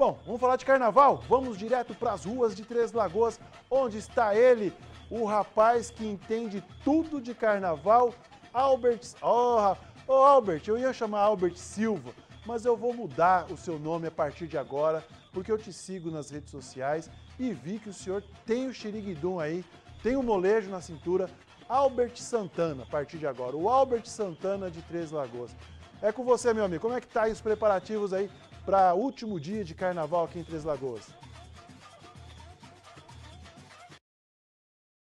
Bom, vamos falar de carnaval? Vamos direto para as ruas de Três Lagoas, onde está ele, o rapaz que entende tudo de carnaval, Albert. Oh, oh, Albert, eu ia chamar Albert Silva, mas eu vou mudar o seu nome a partir de agora, porque eu te sigo nas redes sociais e vi que o senhor tem o xeriguidum aí, tem o molejo na cintura, Albert Santana, a partir de agora, o Albert Santana de Três Lagoas. É com você, meu amigo. Como é que tá aí os preparativos aí para o último dia de carnaval aqui em Três Lagoas?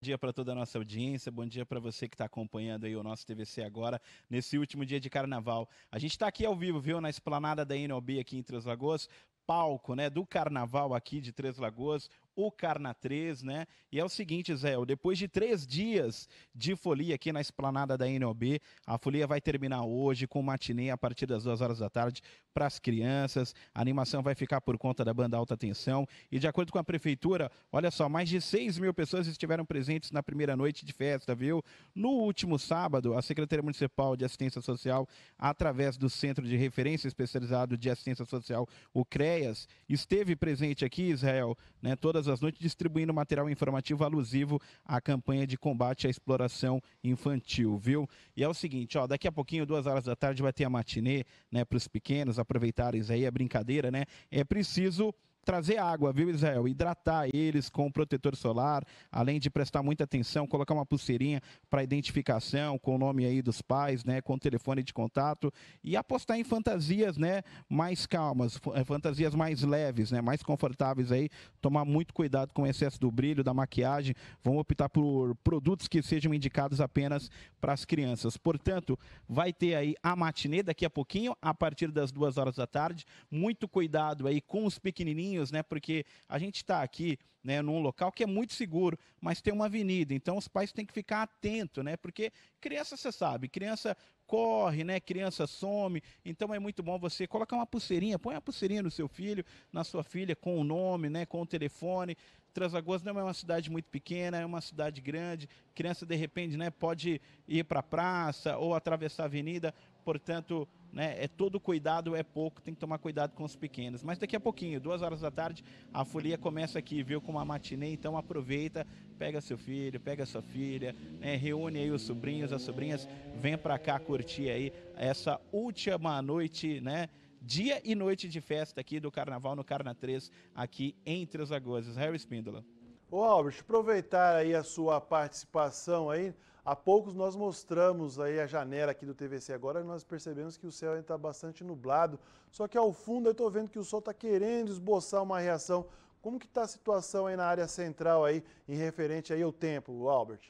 dia para toda a nossa audiência, bom dia para você que está acompanhando aí o nosso TVC agora, nesse último dia de carnaval. A gente está aqui ao vivo, viu, na esplanada da NOB aqui em Três Lagoas, palco, né, do carnaval aqui de Três Lagoas, o Carnatrês, né? E é o seguinte, Zé, depois de três dias de folia aqui na esplanada da NOB, a folia vai terminar hoje com matinê a partir das duas horas da tarde para as crianças. A animação vai ficar por conta da banda Alta Tensão. E de acordo com a prefeitura, olha só, mais de 6 mil pessoas estiveram presentes na primeira noite de festa, viu? No último sábado, a Secretaria Municipal de Assistência Social, através do Centro de Referência Especializado de Assistência Social, o CREAS, esteve presente aqui, Israel, né? Todas todas as noites, distribuindo material informativo alusivo à campanha de combate à exploração infantil, viu? E é o seguinte, ó, daqui a pouquinho, duas horas da tarde, vai ter a matinê, né, para os pequenos aproveitarem aí a brincadeira, né? É preciso trazer água, viu, Israel? Hidratar eles com protetor solar, além de prestar muita atenção, colocar uma pulseirinha para identificação com o nome aí dos pais, né, com o telefone de contato e apostar em fantasias, né, mais calmas, eh, fantasias mais leves, né, mais confortáveis aí, tomar muito cuidado com o excesso do brilho da maquiagem, vão optar por produtos que sejam indicados apenas para as crianças. Portanto, vai ter aí a matinê daqui a pouquinho, a partir das duas horas da tarde. Muito cuidado aí com os pequenininhos caminhos, né? Porque a gente está aqui, né, num local que é muito seguro, mas tem uma avenida. Então os pais têm que ficar atento, né? Porque criança, você sabe, criança corre, né? Criança some. Então é muito bom você colocar uma pulseirinha, põe uma pulseirinha no seu filho, na sua filha, com o nome, né? Com o telefone. Transagoas não é uma cidade muito pequena, é uma cidade grande. Criança de repente, né? Pode ir para a praça ou atravessar a avenida. Portanto, né? É todo cuidado é pouco, tem que tomar cuidado com os pequenos. Mas daqui a pouquinho, duas horas da tarde, a folia começa aqui, viu? Com uma matinê, então aproveita, pega seu filho, pega sua filha, né? Reúne aí os sobrinhos, as sobrinhas, vem para cá curtir curtir aí essa última noite, né? Dia e noite de festa aqui do Carnaval no Carna 3, aqui entre os Lagoas. Harry Spindola. Ô Albert, aproveitar aí a sua participação aí. Há poucos nós mostramos aí a janela aqui do TVC agora, nós percebemos que o céu está bastante nublado, só que ao fundo eu estou vendo que o sol está querendo esboçar uma reação. Como que está a situação aí na área central aí, em referente aí ao tempo, Albert?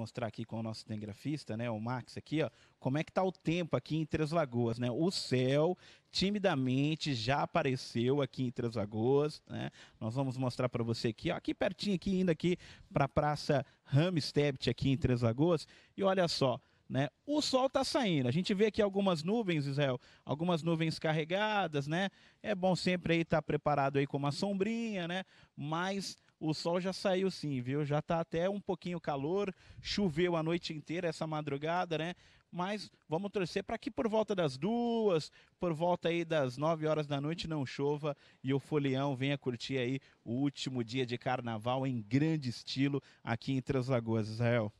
mostrar aqui com o nosso telegrafista, né, o Max aqui, ó, como é que tá o tempo aqui em Três Lagoas, né? O céu timidamente já apareceu aqui em Três Lagoas, né? Nós vamos mostrar para você aqui, ó, aqui pertinho aqui indo aqui para a Praça Ramstedt aqui em Três Lagoas. E olha só, né? O sol está saindo. A gente vê aqui algumas nuvens, Israel, algumas nuvens carregadas, né? É bom sempre aí estar tá preparado aí com uma sombrinha, né? Mas o sol já saiu sim, viu? Já tá até um pouquinho calor, choveu a noite inteira essa madrugada, né? Mas vamos torcer para que por volta das duas, por volta aí das nove horas da noite não chova e o Folião venha curtir aí o último dia de carnaval em grande estilo aqui em Três Lagoas, Israel.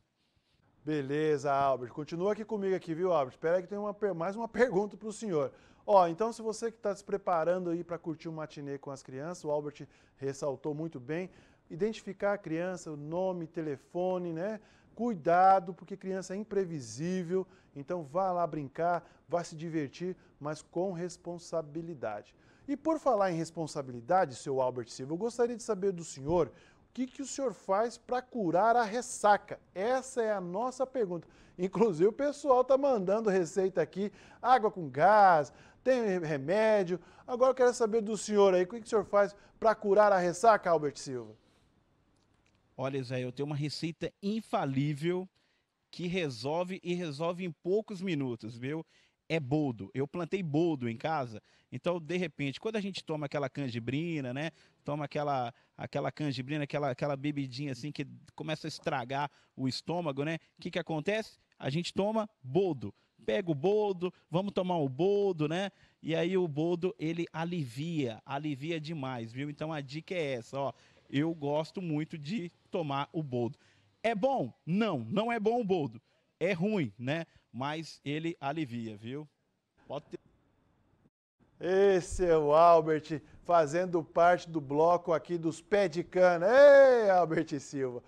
Beleza, Albert. Continua aqui comigo aqui, viu, Albert? Espera aí que tem uma, mais uma pergunta para o senhor. Ó, então se você que está se preparando aí para curtir o um matinê com as crianças, o Albert ressaltou muito bem, identificar a criança, o nome, telefone, né? Cuidado, porque criança é imprevisível, então vá lá brincar, vá se divertir, mas com responsabilidade. E por falar em responsabilidade, seu Albert Silva, eu gostaria de saber do senhor o que, que o senhor faz para curar a ressaca? Essa é a nossa pergunta. Inclusive, o pessoal está mandando receita aqui: água com gás, tem remédio. Agora eu quero saber do senhor aí, o que, que o senhor faz para curar a ressaca, Albert Silva? Olha, Zé, eu tenho uma receita infalível que resolve e resolve em poucos minutos, viu? É boldo. Eu plantei boldo em casa, então de repente, quando a gente toma aquela canjibrina, né? Toma aquela aquela canjibrina, aquela aquela bebidinha assim que começa a estragar o estômago, né? O que que acontece? A gente toma boldo. Pega o boldo, vamos tomar o boldo, né? E aí o boldo ele alivia, alivia demais, viu? Então a dica é essa, ó eu gosto muito de tomar o boldo. É bom? Não, não é bom o boldo. É ruim, né? Mas ele alivia, viu? Pode ter. Esse é o Albert fazendo parte do bloco aqui dos pé de cana. Ei, Albert Silva!